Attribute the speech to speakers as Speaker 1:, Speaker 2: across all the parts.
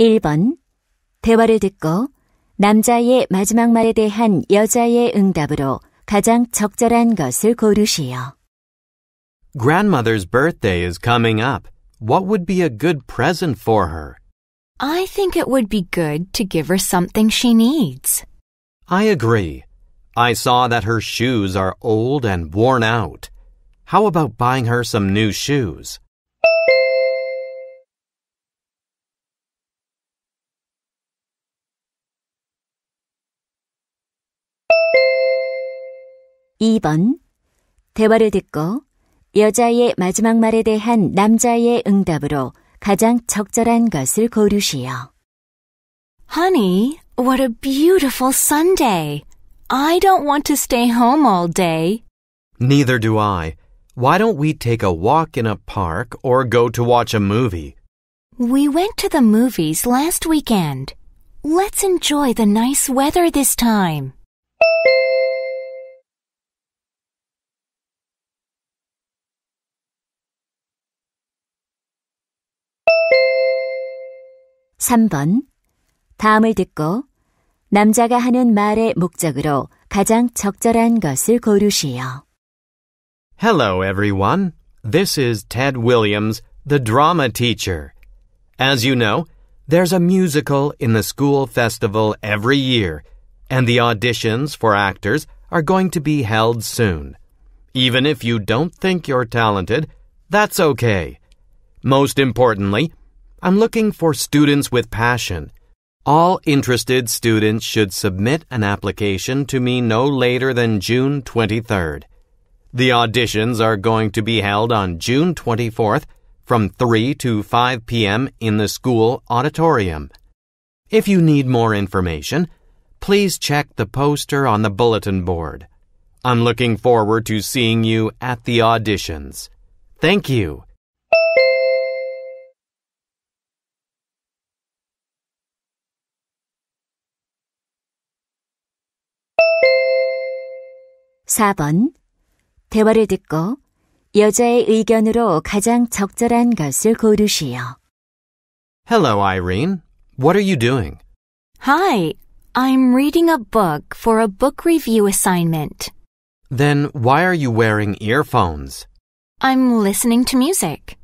Speaker 1: 1번. 대화를 듣고 남자의 마지막 말에 대한 여자의 응답으로 가장 적절한 것을 고르시오.
Speaker 2: Grandmother's birthday is coming up. What would be a good present for her?
Speaker 3: I think it would be good to give her something she needs.
Speaker 2: I agree. I saw that her shoes are old and worn out. How about buying her some new shoes?
Speaker 1: 12번. 대화를 듣고 여자의 마지막 말에 대한 남자의 응답으로 가장
Speaker 3: 적절한 것을 고르시오. Honey, what a beautiful Sunday. I don't want to stay home all day.
Speaker 2: Neither do I. Why don't we take a walk in a park or go to watch a movie?
Speaker 3: We went to the movies last weekend. Let's enjoy the nice weather this time.
Speaker 1: 3번. 다음을 듣고 남자가 하는 말의 목적으로 가장 적절한 것을 고르시오.
Speaker 2: Hello, everyone. This is Ted Williams, the drama teacher. As you know, there's a musical in the school festival every year, and the auditions for actors are going to be held soon. Even if you don't think you're talented, that's okay. Most importantly, I'm looking for students with passion. All interested students should submit an application to me no later than June 23rd. The auditions are going to be held on June 24th from 3 to 5 p.m. in the school auditorium. If you need more information, please check the poster on the bulletin board. I'm looking forward to seeing you at the auditions. Thank you.
Speaker 1: 4번. 대화를 듣고 여자의 의견으로 가장 적절한 것을 고르시오.
Speaker 2: Hello, Irene. What are you doing?
Speaker 3: Hi. I'm reading a book for a book review assignment.
Speaker 2: Then why are you wearing earphones?
Speaker 3: I'm listening to music.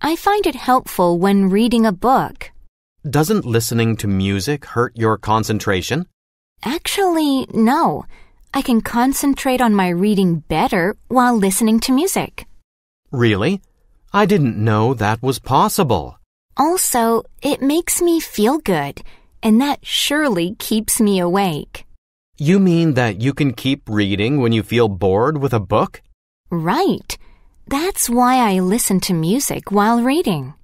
Speaker 3: I find it helpful when reading a book.
Speaker 2: Doesn't listening to music hurt your concentration?
Speaker 3: Actually, no. I can concentrate on my reading better while listening to music.
Speaker 2: Really? I didn't know that was possible.
Speaker 3: Also, it makes me feel good, and that surely keeps me awake.
Speaker 2: You mean that you can keep reading when you feel bored with a book?
Speaker 3: Right. That's why I listen to music while reading.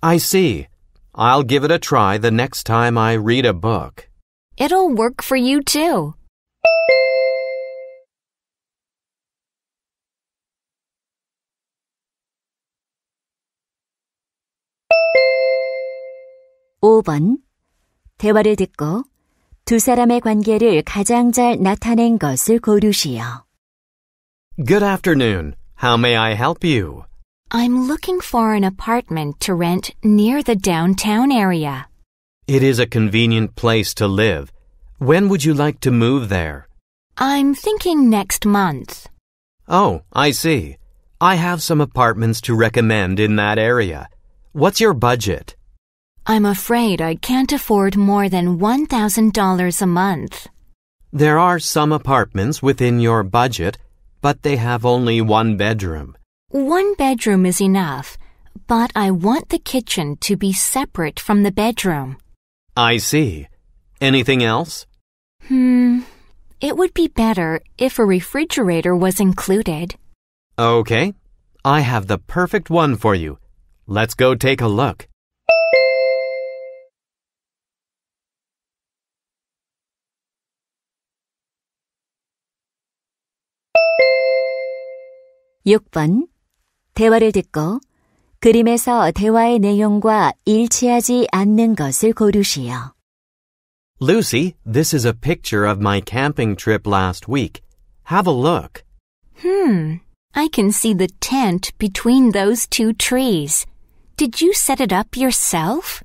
Speaker 2: I see. I'll give it a try the next time I read a book.
Speaker 3: It'll work for you too.
Speaker 1: 5번. 대화를 듣고 두 사람의 관계를
Speaker 3: 가장 잘 나타낸 것을 고르시오.
Speaker 2: Good afternoon. How may I help you?
Speaker 3: I'm looking for an apartment to rent near the downtown area.
Speaker 2: It is a convenient place to live. When would you like to move there?
Speaker 3: I'm thinking next month.
Speaker 2: Oh, I see. I have some apartments to recommend in that area. What's your budget?
Speaker 3: I'm afraid I can't afford more than $1,000 a month.
Speaker 2: There are some apartments within your budget, but they have only one bedroom.
Speaker 3: One bedroom is enough, but I want the kitchen to be separate from the bedroom.
Speaker 2: I see. Anything else?
Speaker 3: Hmm. It would be better if a refrigerator was included.
Speaker 2: Okay. I have the perfect one for you. Let's go take a look.
Speaker 1: 6번. 대화를 듣고 그림에서 대화의 내용과 일치하지 않는 것을 고르시오.
Speaker 2: Lucy, this is a picture of my camping trip last week. Have a look.
Speaker 3: Hmm. I can see the tent between those two trees. Did you set it up yourself?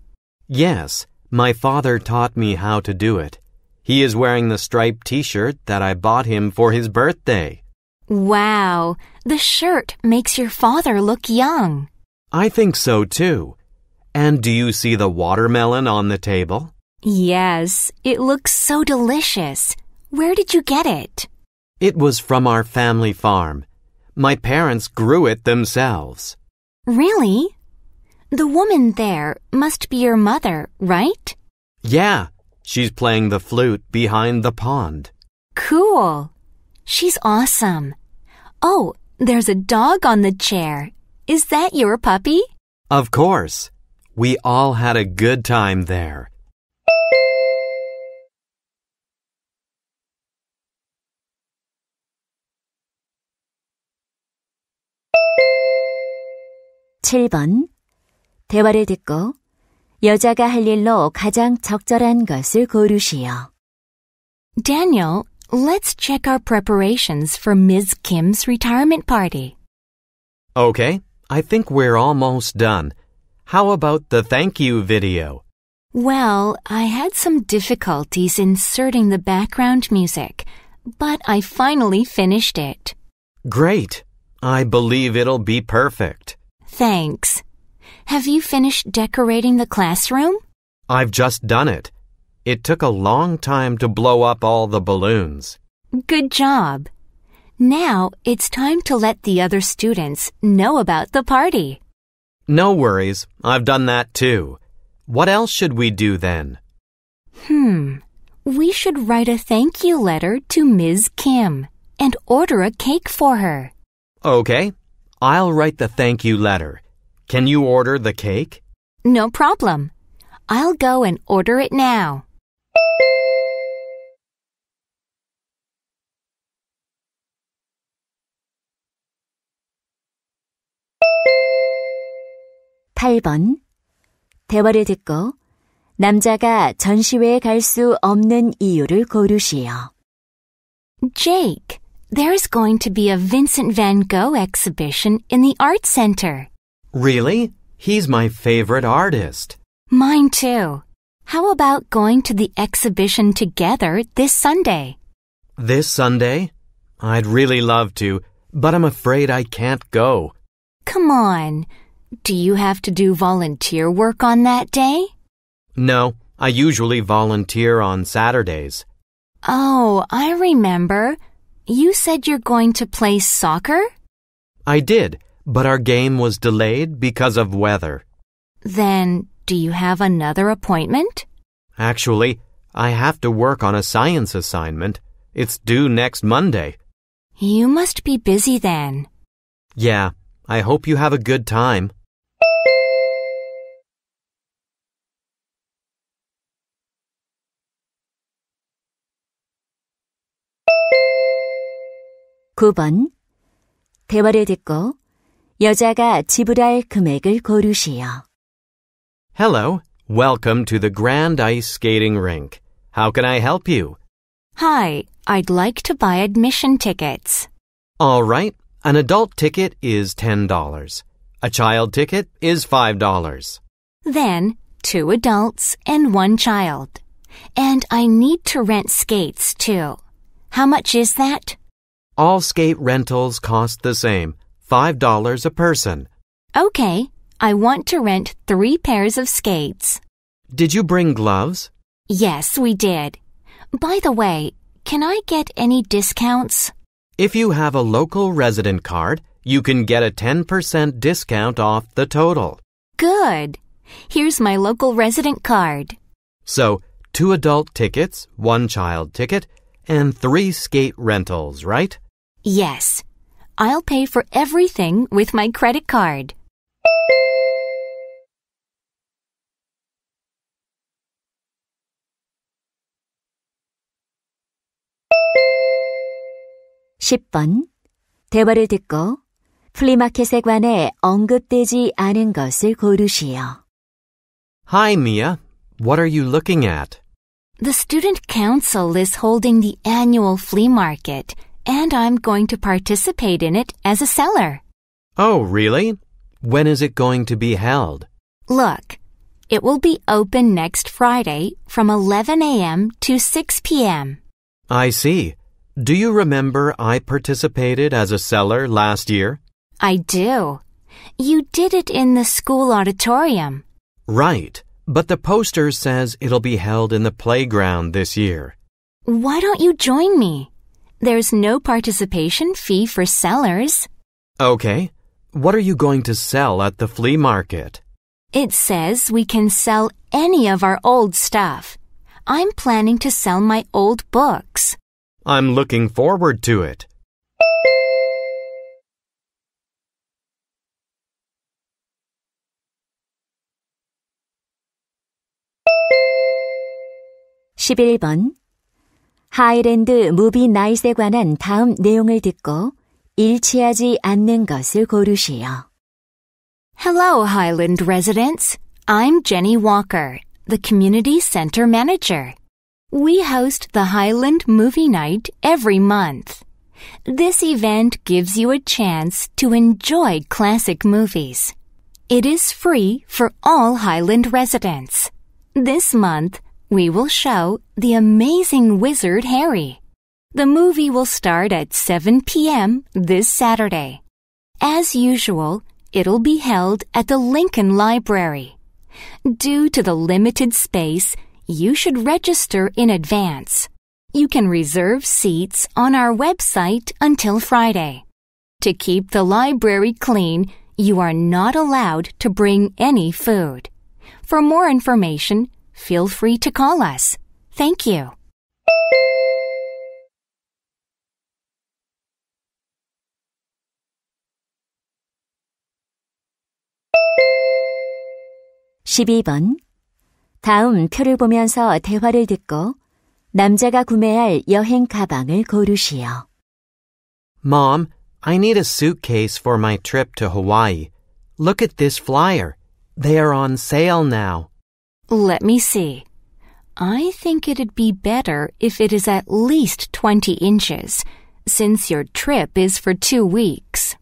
Speaker 2: Yes. My father taught me how to do it. He is wearing the striped t-shirt that I bought him for his birthday.
Speaker 3: Wow, the shirt makes your father look young.
Speaker 2: I think so too. And do you see the watermelon on the table?
Speaker 3: Yes, it looks so delicious. Where did you get it?
Speaker 2: It was from our family farm. My parents grew it themselves.
Speaker 3: Really? The woman there must be your mother, right?
Speaker 2: Yeah, she's playing the flute behind the pond.
Speaker 3: Cool. She's awesome. Oh, there's a dog on the chair. Is that your puppy?
Speaker 2: Of course. We all had a good time there.
Speaker 1: (7번) 대화를 듣고
Speaker 3: 여자가 할 일로 가장 적절한 것을 고르시오. Daniel, Let's check our preparations for Ms. Kim's retirement party.
Speaker 2: Okay, I think we're almost done. How about the thank you video?
Speaker 3: Well, I had some difficulties inserting the background music, but I finally finished it.
Speaker 2: Great. I believe it'll be perfect.
Speaker 3: Thanks. Have you finished decorating the
Speaker 2: classroom? I've just done it. It took a long time to blow up all the balloons.
Speaker 3: Good job. Now it's time to let the other students know about the party.
Speaker 2: No worries. I've done that too. What else should we do then?
Speaker 3: Hmm. We should write a thank you letter to Ms. Kim and order a cake for her.
Speaker 2: Okay. I'll write the thank you letter. Can you order the cake?
Speaker 3: No problem. I'll go and order it now.
Speaker 1: 8번. 대화를 듣고 남자가 전시회에 갈 수 없는 이유를 고르시오.
Speaker 3: Jake, there's going to be a Vincent van Gogh exhibition in the art center.
Speaker 2: Really? He's my favorite artist.
Speaker 3: Mine too. How about going to the exhibition together this Sunday?
Speaker 2: This Sunday? I'd really love to, but I'm afraid I can't go.
Speaker 3: Come on. Do you have to do volunteer work on that day?
Speaker 2: No, I usually volunteer on Saturdays.
Speaker 3: Oh, I remember. You said you're going to play soccer?
Speaker 2: I did, but our game was delayed because of weather.
Speaker 3: Then, do you have another appointment?
Speaker 2: Actually, I have to work on a science assignment. It's due next Monday.
Speaker 3: You must be busy then.
Speaker 2: Yeah, I hope you have a good time.
Speaker 1: (9번) 대화를 듣고 여자가 지불할 금액을 고르시오.
Speaker 2: Hello, welcome to the Grand Ice Skating Rink. How can I help you?
Speaker 3: Hi, I'd like to buy admission tickets.
Speaker 2: All right, an adult ticket is $10. A child ticket is $5.
Speaker 3: Then, two adults and one child. And I need to rent skates, too. How much is that?
Speaker 2: All skate rentals cost the same $5 a person.
Speaker 3: Okay, I want to rent three pairs of skates.
Speaker 2: Did you bring gloves?
Speaker 3: Yes, we did. By the way, can I get any discounts?
Speaker 2: If you have a local resident card, you can get a 10% discount off the total.
Speaker 3: Good. Here's my local resident card.
Speaker 2: So, two adult tickets, one child ticket, and three skate rentals, right?
Speaker 3: Yes. I'll pay for everything with my credit card.
Speaker 1: 10번. 대화를 듣고 플리마켓에 관해 언급되지 않은 것을 고르시오.
Speaker 2: Hi, Mia. What are you looking at?
Speaker 3: The student council is holding the annual flea market, and I'm going to participate in it as a seller.
Speaker 2: Oh, really? When is it going to be held?
Speaker 3: Look, it will be open next Friday from 11 a.m. to 6 p.m.
Speaker 2: I see. Do you remember I participated as a seller last year?
Speaker 3: I do. You did it in the school auditorium.
Speaker 2: Right, but the poster says it'll be held in the playground this year.
Speaker 3: Why don't you join me? There's no participation fee for sellers.
Speaker 2: Okay. What are you going to sell at the flea market?
Speaker 3: It says we can sell any of our old stuff. I'm planning to sell my old books.
Speaker 2: I'm looking forward to it.
Speaker 1: (11번) 하이랜드 무비 나잇에 관한 다음 내용을 듣고 일치하지 않는 것을
Speaker 3: 고르시오. Hello, Highland residents. I'm Jenny Walker, the Community Center Manager. We host the Highland Movie Night every month. This event gives you a chance to enjoy classic movies. It is free for all Highland residents. This month, we will show The Amazing Wizard Harry. The movie will start at 7 p.m. this Saturday. As usual, it'll be held at the Lincoln Library. Due to the limited space, you should register in advance. You can reserve seats on our website until Friday. To keep the library clean, you are not allowed to bring any food. For more information, feel free to call us. Thank you.
Speaker 1: 다음 표를 보면서 대화를 듣고 남자가 구매할 여행 가방을 고르시오.
Speaker 2: Mom, I need a suitcase for my trip to Hawaii. Look at this flyer. They are on sale now.
Speaker 3: Let me see. I think it'd be better if it is at least 20 inches, since your trip is for two weeks.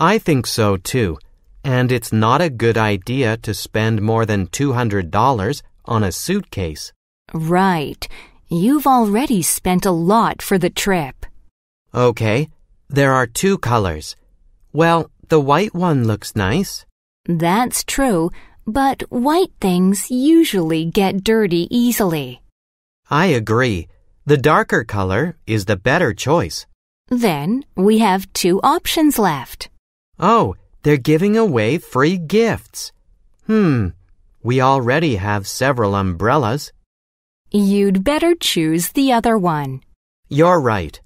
Speaker 2: I think so too. And it's not a good idea to spend more than $200 on a suitcase.
Speaker 3: Right. You've already spent a lot for the trip.
Speaker 2: Okay. There are two colors. Well, the white one looks nice.
Speaker 3: That's true, but white things usually get dirty easily.
Speaker 2: I agree. The darker color is the better choice.
Speaker 3: Then we have two options left.
Speaker 2: Oh, they're giving away free gifts. Hmm. We already have several umbrellas. You'd better choose the other one. You're right.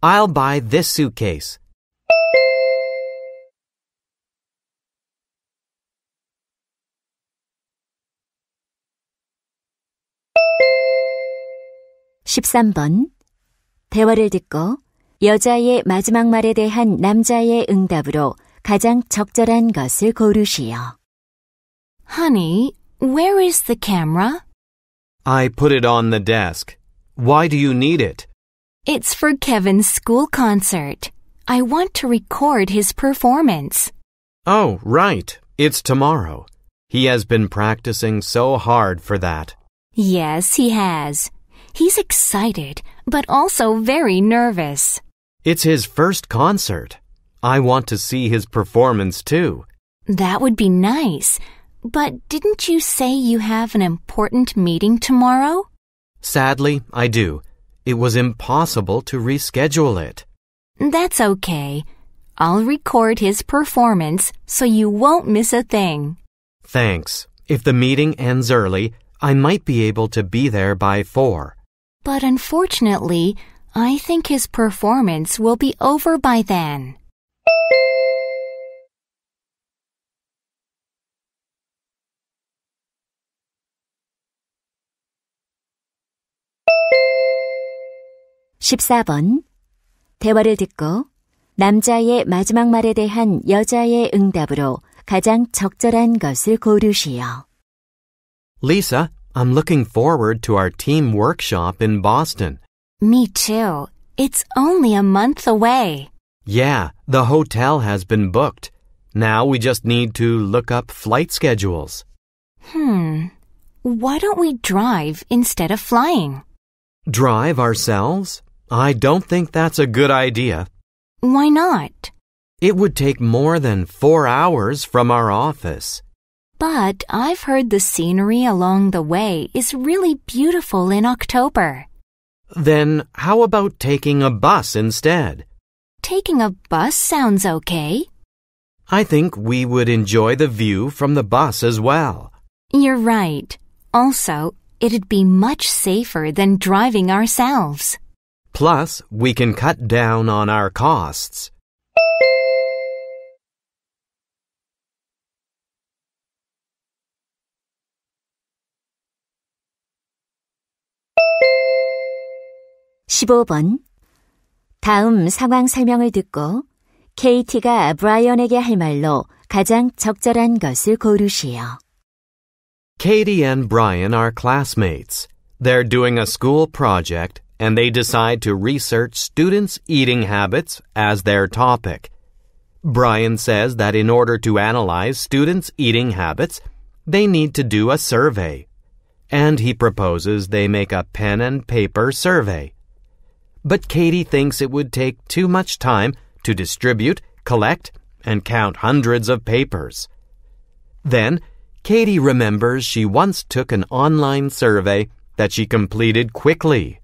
Speaker 2: I'll buy this suitcase.
Speaker 1: (13번) 대화를 듣고 여자의 마지막 말에 대한 남자의 응답으로 가장 적절한 것을 고르시오. Honey, where is the
Speaker 3: camera?
Speaker 2: I put it on the desk. Why do you need it?
Speaker 3: It's for Kevin's school concert. I want to record his performance.
Speaker 2: Oh, right. It's tomorrow. He has been practicing so hard for that.
Speaker 3: Yes, he has. He's excited, but also very nervous.
Speaker 2: It's his first concert. I want to see his performance too.
Speaker 3: That would be nice. But didn't you say you have an important meeting tomorrow?
Speaker 2: Sadly, I do. It was impossible to reschedule it.
Speaker 3: That's okay. I'll record his performance so you won't miss a thing.
Speaker 2: Thanks. If the meeting ends early, I might be able to be there by four.
Speaker 3: But unfortunately, I think his performance will be over by then.
Speaker 1: 14번. 대화를 듣고 남자의 마지막 말에 대한 여자의 응답으로 가장 적절한 것을 고르시오.
Speaker 2: Lisa, I'm looking forward to our team workshop in Boston.
Speaker 3: Me too. It's only a month away.
Speaker 2: Yeah, the hotel has been booked. Now we just need to look up flight schedules.
Speaker 3: Hmm. Why don't we drive instead of flying?
Speaker 2: Drive ourselves? I don't think that's a good idea.
Speaker 3: Why not?
Speaker 2: It would take more than four hours from our office.
Speaker 3: But I've heard the scenery along the way is really beautiful in October.
Speaker 2: Then how about taking a bus instead?
Speaker 3: Taking a bus sounds okay.
Speaker 2: I think we would enjoy the view from the bus as well.
Speaker 3: You're right. Also, it'd be much safer than driving ourselves.
Speaker 2: Plus, we can cut down on our costs.
Speaker 1: (15번) 다음 상황 설명을 듣고 KT가 브라이언에게 할 말로 가장 적절한 것을 고르시오.
Speaker 2: Katie and Brian are classmates. They're doing a school project and they decide to research students' eating habits as their topic. Brian says that in order to analyze students' eating habits, they need to do a survey. And he proposes they make a pen and paper survey. But Katie thinks it would take too much time to distribute, collect, and count hundreds of papers. Then, Katie remembers she once took an online survey that she completed quickly.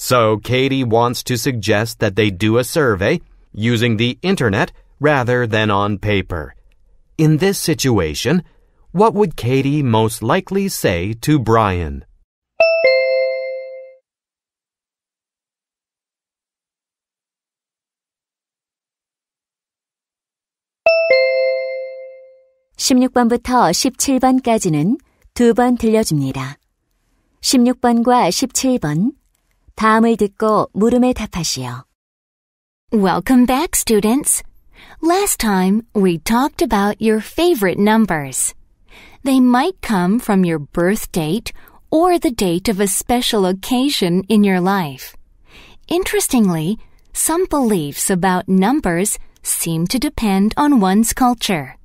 Speaker 2: So Katie wants to suggest that they do a survey using the internet rather than on paper. In this situation, what would Katie most likely say to Brian?
Speaker 1: (16번부터 17번까지는) 두 번 들려줍니다. (16번과 17번) 다음을 듣고 물음에
Speaker 3: 답하시오. Welcome back, students. Last time we talked about your favorite numbers. They might come from your birth date or the date of a special occasion in your life. Interestingly, some beliefs about numbers seem to depend on one's culture.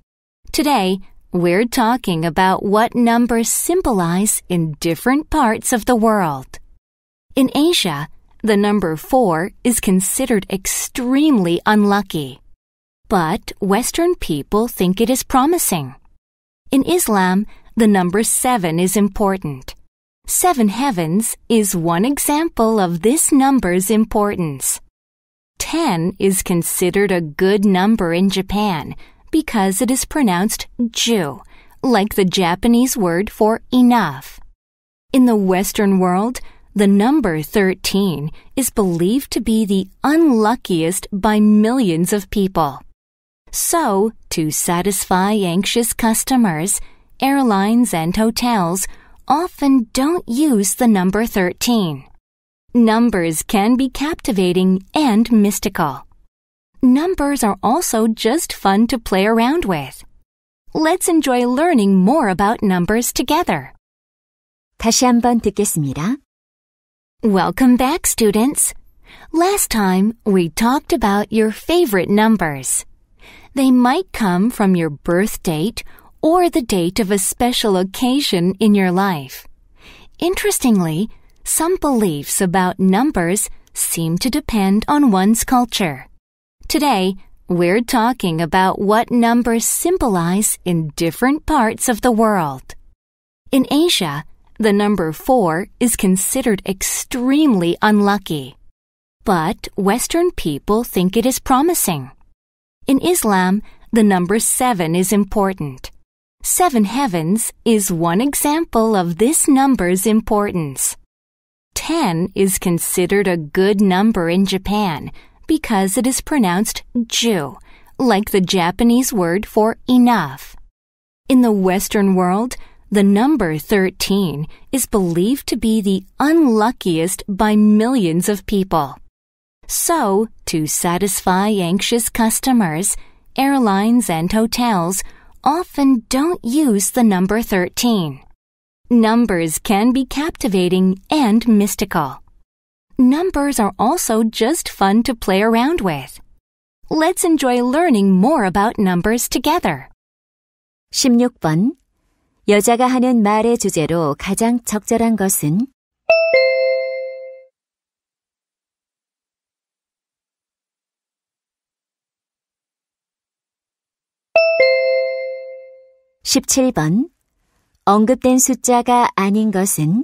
Speaker 3: Today, we're talking about what numbers symbolize in different parts of the world. In Asia, the number four is considered extremely unlucky. But Western people think it is promising. In Islam, the number seven is important. Seven heavens is one example of this number's importance. Ten is considered a good number in Japan because it is pronounced ju, like the Japanese word for enough. In the Western world, the number 13 is believed to be the unluckiest by millions of people. So, to satisfy anxious customers, airlines and hotels often don't use the number 13. Numbers can be captivating and mystical. Numbers are also just fun to play around with. Let's enjoy learning more about numbers together. 다시 한번 듣겠습니다. Welcome back, students. Last time, we talked about your favorite numbers. They might come from your birth date or the date of a special occasion in your life. Interestingly, some beliefs about numbers seem to depend on one's culture. Today, we're talking about what numbers symbolize in different parts of the world. In Asia, the number four is considered extremely unlucky. But Western people think it is promising. In Islam, the number seven is important. Seven heavens is one example of this number's importance. Ten is considered a good number in Japan because it is pronounced ju, like the Japanese word for enough. In the Western world, the number 13 is believed to be the unluckiest by millions of people. So, to satisfy anxious customers, airlines and hotels often don't use the number 13. Numbers can be captivating and mystical. Numbers are also just fun to play around with. Let's enjoy learning more about numbers together. 16번 여자가 하는 말의 주제로
Speaker 1: 가장 적절한 것은 (17번) 언급된 숫자가 아닌 것은